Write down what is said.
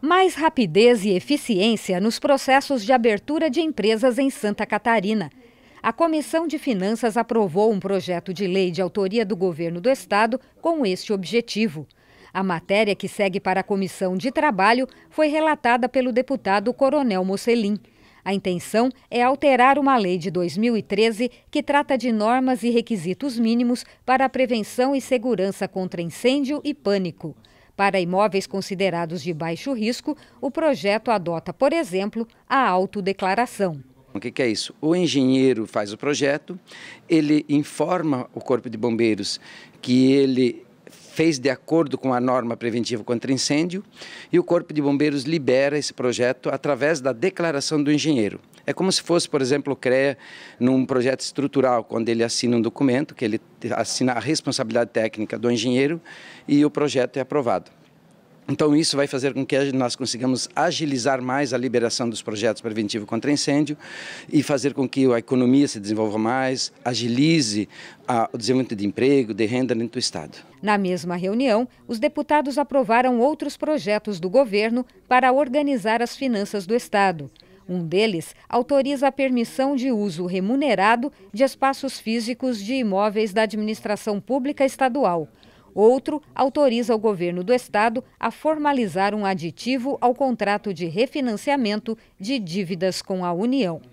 Mais rapidez e eficiência nos processos de abertura de empresas em Santa Catarina. A Comissão de Finanças aprovou um projeto de lei de autoria do governo do estado com este objetivo. A matéria que segue para a Comissão de Trabalho foi relatada pelo deputado Coronel Mocelim. A intenção é alterar uma lei de 2013 que trata de normas e requisitos mínimos para a prevenção e segurança contra incêndio e pânico. Para imóveis considerados de baixo risco, o projeto adota, por exemplo, a autodeclaração. O que é isso? O engenheiro faz o projeto, ele informa o Corpo de Bombeiros que ele fez de acordo com a norma preventiva contra incêndio e o Corpo de Bombeiros libera esse projeto através da declaração do engenheiro. É como se fosse, por exemplo, o CREA num projeto estrutural, quando ele assina um documento, que ele assina a responsabilidade técnica do engenheiro e o projeto é aprovado. Então, isso vai fazer com que nós consigamos agilizar mais a liberação dos projetos preventivos contra incêndio e fazer com que a economia se desenvolva mais, agilize o desenvolvimento de emprego, de renda dentro do Estado. Na mesma reunião, os deputados aprovaram outros projetos do governo para organizar as finanças do Estado. Um deles autoriza a permissão de uso remunerado de espaços físicos de imóveis da administração pública estadual. Outro autoriza o governo do estado a formalizar um aditivo ao contrato de refinanciamento de dívidas com a União.